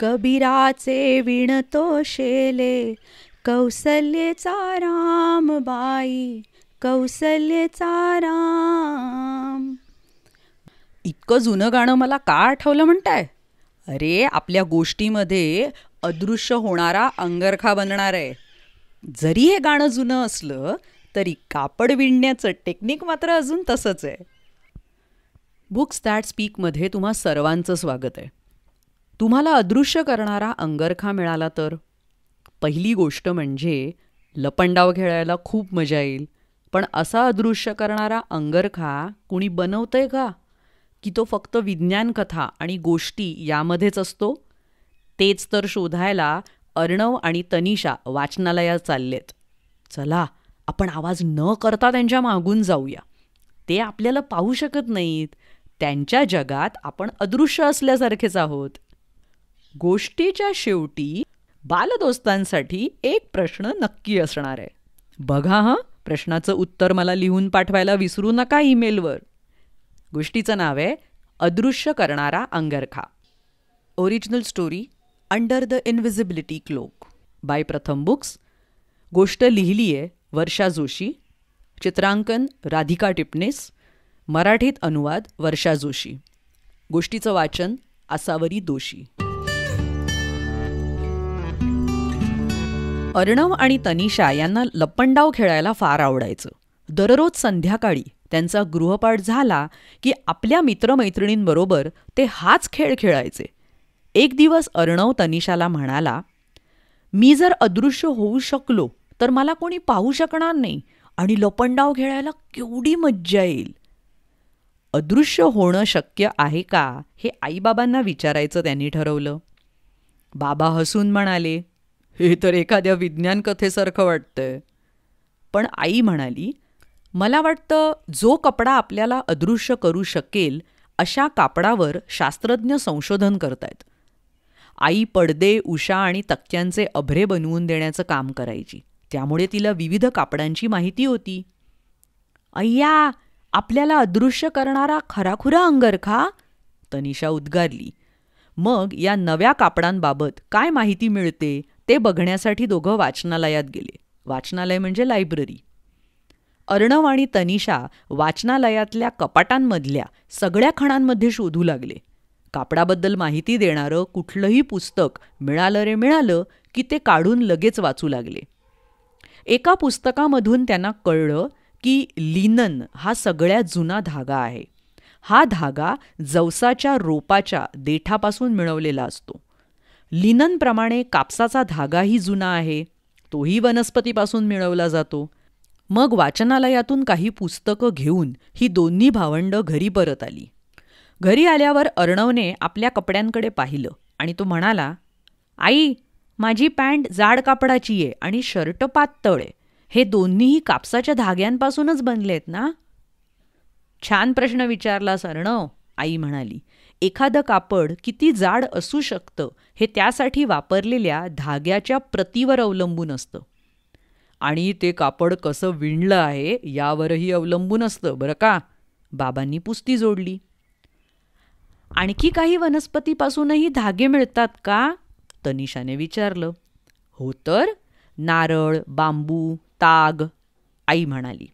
कबीराचे विणतो शेले कौसल्येचा राम बाई कौसल्येचा राम इतकं जुनं गाणं मला का आठवलं म्हणताय अरे आपल्या गोष्टीमध्ये अदृश्य होणारा अंगरखा बनणार आहे जरी हे गाणं जुनं असलं तरी कापड विणण्याचं टेक्निक मात्र अजून तसंच आहे बुक्स दॅट स्पीकमध्ये तुम्हा सर्वांचं स्वागत आहे तुम्हाला अदृश्य करणारा अंगरखा मिळाला तर पहिली गोष्ट म्हणजे लपंडाव खेळायला खूप मजा येईल पण असा अदृश्य करणारा अंगरखा कुणी बनवतंय का की तो फक्त विज्ञान कथा आणि गोष्टी यामध्येच असतो तेच तर शोधायला अर्णव आणि तनिषा वाचनालयात चाललेत चला आपण आवाज न करता त्यांच्या मागून जाऊया ते आपल्याला पाहू शकत नाहीत त्यांच्या जगात आपण अदृश्य असल्यासारखेच आहोत गोष्टीच्या शेवटी बालदोस्तांसाठी एक प्रश्न नक्की असणार आहे बघा हं प्रश्नाचं उत्तर मला लिहून पाठवायला विसरू नका ईमेलवर गोष्टीचं नाव आहे अदृश्य करणारा अंगरखा original story under the invisibility cloak by Pratham books गोष्ट लिहिली आहे वर्षा जोशी चित्रांकन राधिका टिपणेस मराठीत अनुवाद वर्षा जोशी गोष्टीचं वाचन असावरी दोषी अर्णव आणि तनिषा यांना लपंडाव खेळायला फार आवडायचं दररोज संध्याकाळी त्यांचा गृहपाठ झाला की आपल्या मित्रमैत्रिणींबरोबर ते हाच खेळ खेळायचे एक दिवस अर्णव तनिषाला म्हणाला मी जर अदृश्य होऊ शकलो तर मला कोणी पाहू शकणार नाही आणि लपंडाव खेळायला केवढी मज्जा येईल अदृश्य होणं शक्य आहे का हे आईबाबांना विचारायचं त्यांनी ठरवलं बाबा हसून म्हणाले हे तर एखाद्या विज्ञान कथेसारखं वाटतंय पण आई म्हणाली मला वाटतं जो कपडा आपल्याला अदृश्य करू शकेल अशा कापडावर शास्त्रज्ञ संशोधन करतायत आई पडदे उषा आणि तक्क्यांचे अभ्रे बनवून देण्याचं काम करायची त्यामुळे तिला विविध कापडांची माहिती होती अय्या आपल्याला अदृश्य करणारा खराखुरा अंगरखा तनिषा उद्गारली मग या नव्या कापडांबाबत काय माहिती मिळते ते बघण्यासाठी दोघं वाचनालयात गेले वाचनालय म्हणजे लायब्ररी अर्णव आणि तनिषा वाचनालयातल्या कपाटांमधल्या सगळ्या खणांमध्ये शोधू लागले कापडाबद्दल माहिती देणारं कुठलंही पुस्तक मिळालं रे मिळालं की ते काढून लगेच वाचू लागले एका पुस्तकामधून त्यांना कळलं की लिनन हा सगळ्यात जुना धागा आहे हा धागा जवसाच्या रोपाच्या देठापासून मिळवलेला असतो लिननप्रमाणे कापसाचा धागाही जुना आहे तोही वनस्पतीपासून मिळवला जातो मग वाचनालयातून काही पुस्तकं घेऊन ही दोन्ही भावंडं घरी परत आली घरी आल्यावर अर्णवने आपल्या कपड्यांकडे पाहिलं आणि तो म्हणाला आई माझी पॅन्ट जाड कापडाची आहे आणि शर्ट पातळ आहे हे दोन्हीही कापसाच्या धाग्यांपासूनच बनलेत ना छान प्रश्न विचारला अर्णव आई म्हणाली एखादं कापड किती जाड असू शकतं हे त्यासाठी वापरलेल्या धाग्याच्या प्रतीवर अवलंबून असतं आणि ते कापड कसं विणलं आहे यावरही अवलंबून असतं बरं का बाबांनी पुस्ती जोडली आणखी काही वनस्पतीपासूनही धागे मिळतात का तनिषाने विचारलं हो तर नारळ बांबू ताग आई म्हणाली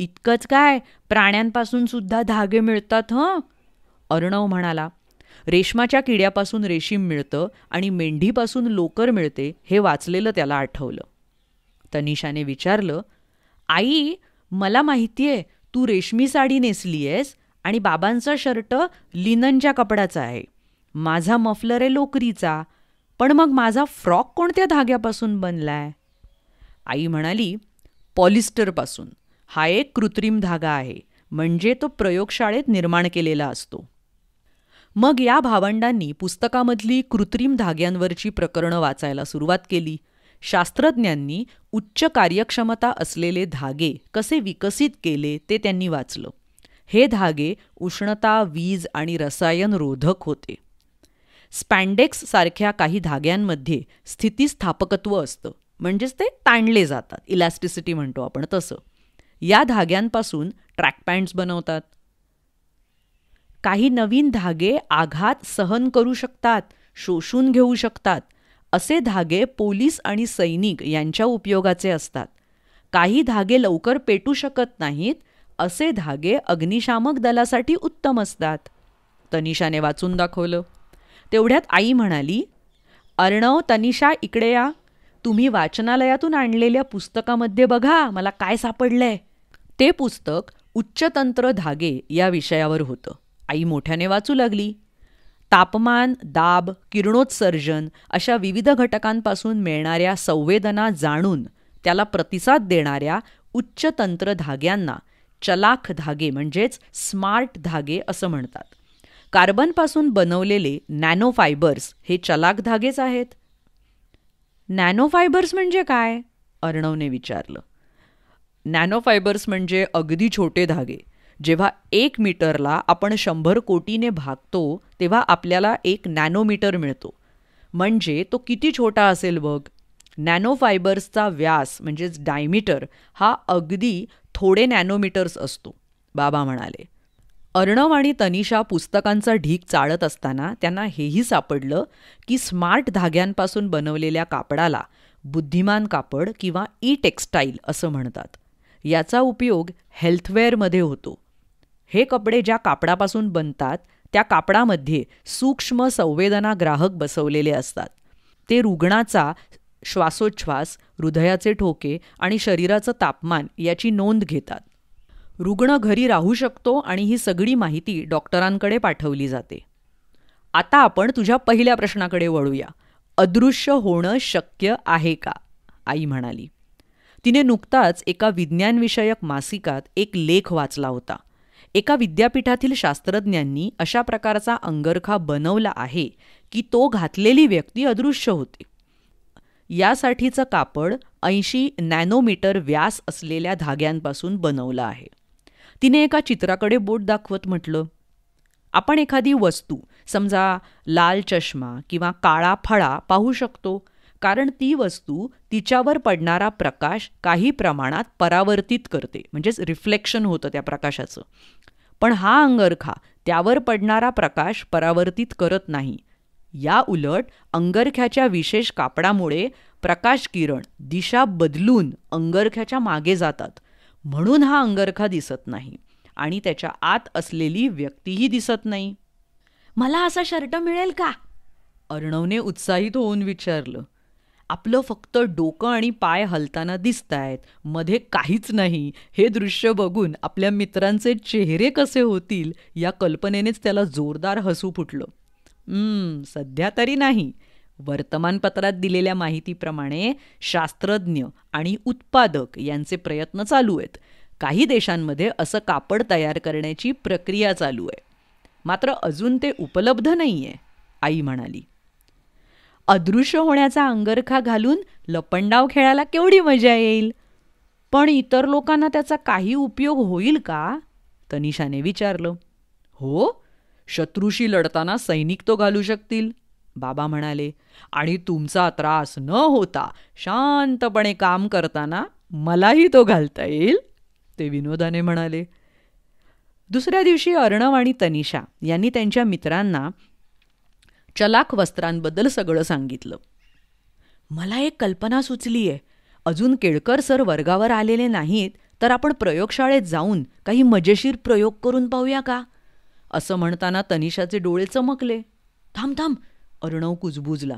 इतकंच काय प्राण्यांपासून सुद्धा धागे मिळतात हं अर्णव म्हणाला रेशमाच्या किड्यापासून रेशीम मिळतं आणि मेंढीपासून लोकर मिळते हे वाचलेलं त्याला आठवलं तनिषाने विचारलं आई मला माहिती आहे तू रेशमी साडी नेसली आहेस आणि बाबांचा शर्ट लिननच्या कपड्याचा आहे माझा मफलर आहे लोकरीचा पण मग माझा फ्रॉक कोणत्या धाग्यापासून बनलाय आई म्हणाली पॉलिस्टरपासून हा एक कृत्रिम धागा आहे म्हणजे तो प्रयोगशाळेत निर्माण केलेला असतो मग या भावंडांनी पुस्तकामधली कृत्रिम धाग्यांवरची प्रकरणं वाचायला सुरुवात केली शास्त्रज्ञांनी उच्च कार्यक्षमता असलेले धागे कसे विकसित केले ते त्यांनी वाचलं हे धागे उष्णता वीज आणि रसायन रोधक होते स्पॅन्डेक्स सारख्या काही धाग्यांमध्ये स्थितीस्थापकत्व असतं म्हणजेच ते ताणले जातात इलास्टिसिटी म्हणतो आपण तसं या धाग्यांपासून ट्रॅकपॅन्ट्स बनवतात काही नवीन धागे आघात सहन करू शकतात शोषून घेऊ शकतात असे धागे पोलीस आणि सैनिक यांच्या उपयोगाचे असतात काही धागे लवकर पेटू शकत नाहीत असे धागे अग्निशामक दलासाठी उत्तम असतात तनिषाने वाचून दाखवलं तेवढ्यात आई म्हणाली अर्णव तनिषा इकडे या तुम्ही वाचनालयातून आणलेल्या पुस्तकामध्ये बघा मला काय सापडलंय ते पुस्तक उच्चतंत्र धागे या विषयावर होतं आई मोठ्याने वाचू लागली तापमान दाब किरणोत्सर्जन अशा विविध घटकांपासून मिळणाऱ्या संवेदना जाणून त्याला प्रतिसाद देणाऱ्या उच्च तंत्र धाग्यांना चलाख धागे म्हणजेच स्मार्ट धागे असं म्हणतात कार्बनपासून बनवलेले नॅनो फायबर्स हे चलाख धागेच आहेत नॅनो फायबर्स म्हणजे काय अर्णवने विचारलं नॅनो फायबर्स म्हणजे अगदी छोटे धागे जेव्हा एक मीटरला आपण शंभर कोटीने भागतो तेव्हा आपल्याला एक नॅनोमीटर मिळतो म्हणजे तो किती छोटा असेल बघ नॅनो फायबर्सचा व्यास म्हणजेच डायमीटर हा अगदी थोडे नॅनोमीटर्स असतो बाबा म्हणाले अर्णव आणि तनिषा पुस्तकांचा ढीक चाळत असताना त्यांना हेही सापडलं की स्मार्ट धाग्यांपासून बनवलेल्या कापडाला बुद्धिमान कापड किंवा ई टेक्स्टाईल असं म्हणतात याचा उपयोग हेल्थवेअरमध्ये होतो हे कपडे ज्या कापडापासून बनतात त्या कापडामध्ये सूक्ष्म संवेदना ग्राहक बसवलेले असतात ते रुग्णाचा श्वासोच्छ्वास हृदयाचे ठोके आणि शरीराचं तापमान याची नोंद घेतात रुग्ण घरी राहू शकतो आणि ही सगळी माहिती डॉक्टरांकडे पाठवली जाते आता आपण तुझ्या पहिल्या प्रश्नाकडे वळूया अदृश्य होणं शक्य आहे का आई म्हणाली तिने नुकताच एका विज्ञानविषयक मासिकात एक लेख वाचला होता एका विद्यापीठातील शास्त्रज्ञांनी अशा प्रकारचा अंगरखा बनवला आहे की तो घातलेली व्यक्ती अदृश्य होते यासाठीचं कापड ऐंशी नॅनोमीटर व्यास असलेल्या धाग्यांपासून बनवलं आहे तिने एका चित्राकडे बोट दाखवत म्हटलं आपण एखादी वस्तू समजा लाल चष्मा किंवा काळा फळा पाहू शकतो कारण ती वस्तू तिच्यावर पडणारा प्रकाश काही प्रमाणात परावर्तित करते म्हणजेच रिफ्लेक्शन होतं त्या प्रकाशाचं पण हा अंगरखा त्यावर पडणारा प्रकाश परावर्तित करत नाही या उलट अंगरख्याच्या विशेष कापडामुळे प्रकाश किरण दिशा बदलून अंगरख्याच्या मागे जातात म्हणून हा अंगरखा दिसत नाही आणि त्याच्या आत असलेली व्यक्तीही दिसत नाही मला असा शर्ट मिळेल का अर्णवने उत्साहित होऊन विचारलं आपलं फक्त डोकं आणि पाय हलताना दिसत आहेत मध्ये काहीच नाही हे दृश्य बघून आपल्या मित्रांचे चेहरे कसे होतील या कल्पनेनेच त्याला जोरदार हसू फुटलं सध्या तरी नाही वर्तमानपत्रात दिलेल्या माहितीप्रमाणे शास्त्रज्ञ आणि उत्पादक यांचे प्रयत्न चालू आहेत काही देशांमध्ये असं कापड तयार करण्याची प्रक्रिया चालू आहे मात्र अजून ते उपलब्ध नाही आहे आई म्हणाली अदृश्य होण्याचा अंगरखा घालून लपंडाव खेळायला केवढी मजा येईल पण इतर लोकांना त्याचा काही उपयोग होईल का तनिषाने विचारलं हो शत्रूशी लढताना सैनिक तो घालू शकतील बाबा म्हणाले आणि तुमचा त्रास न होता शांतपणे काम करताना मलाही तो घालता येईल ते विनोदाने म्हणाले दुसऱ्या दिवशी अर्णव आणि तनिषा यांनी त्यांच्या मित्रांना चलाक वस्त्रांबद्दल सगळं सांगितलं मला एक कल्पना सुचली आहे अजून केळकर सर वर्गावर आलेले नाहीत तर आपण प्रयोगशाळेत जाऊन काही मजेशीर प्रयोग करून पाहूया का असं म्हणताना तनिषाचे डोळे चमकले थांब थांब अर्णव कुजबुजला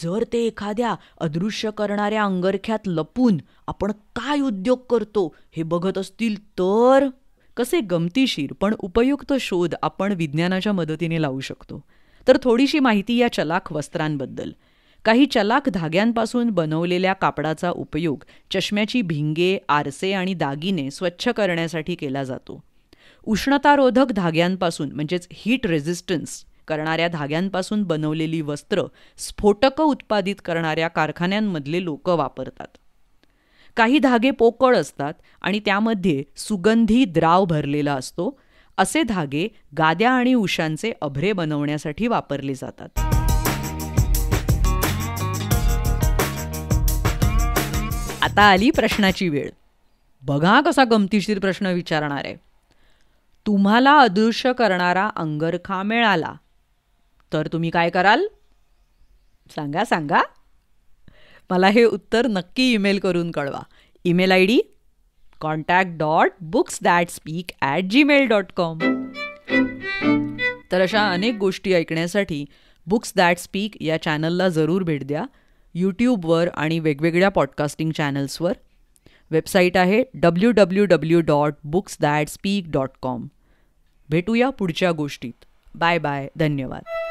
जर ते एखाद्या अदृश्य करणाऱ्या अंगरख्यात लपून आपण काय उद्योग करतो हे बघत असतील तर कसे गमतीशीर पण उपयुक्त शोध आपण विज्ञानाच्या मदतीने लावू शकतो तर थोडीशी माहिती या चलाख वस्त्रांबद्दल काही चलाख धाग्यांपासून बनवलेल्या कापडाचा उपयोग चष्म्याची भिंगे आरसे आणि दागिने स्वच्छ करण्यासाठी केला जातो उष्णतारोधक धाग्यांपासून म्हणजेच हीट रेझिस्टन्स करणाऱ्या धाग्यांपासून बनवलेली वस्त्र स्फोटकं उत्पादित करणाऱ्या कारखान्यांमधले लोक वापरतात काही धागे पोकळ असतात आणि त्यामध्ये सुगंधी द्राव भरलेला असतो असे धागे गाद्या आणि उशांचे अभरे बनवण्यासाठी वापरले जातात आता आली प्रश्नाची वेळ बघा कसा गमतीशीर प्रश्न विचारणार आहे तुम्हाला अदृश्य करणारा अंगरखा मिळाला तर तुम्ही काय कराल सांगा सांगा मला हे उत्तर नक्की ईमेल करून कळवा email I D contact dot books that speak at Gmail dot com तर अशा अनेक गोष्टी ऐकण्यासाठी बुक्स दॅट स्पीक या चॅनलला जरूर भेट द्या यूट्यूबवर आणि वेगवेगळ्या पॉडकास्टिंग चॅनल्सवर वेबसाईट आहे W W W dot books that speak dot com भेटूया पुढच्या गोष्टीत बाय बाय धन्यवाद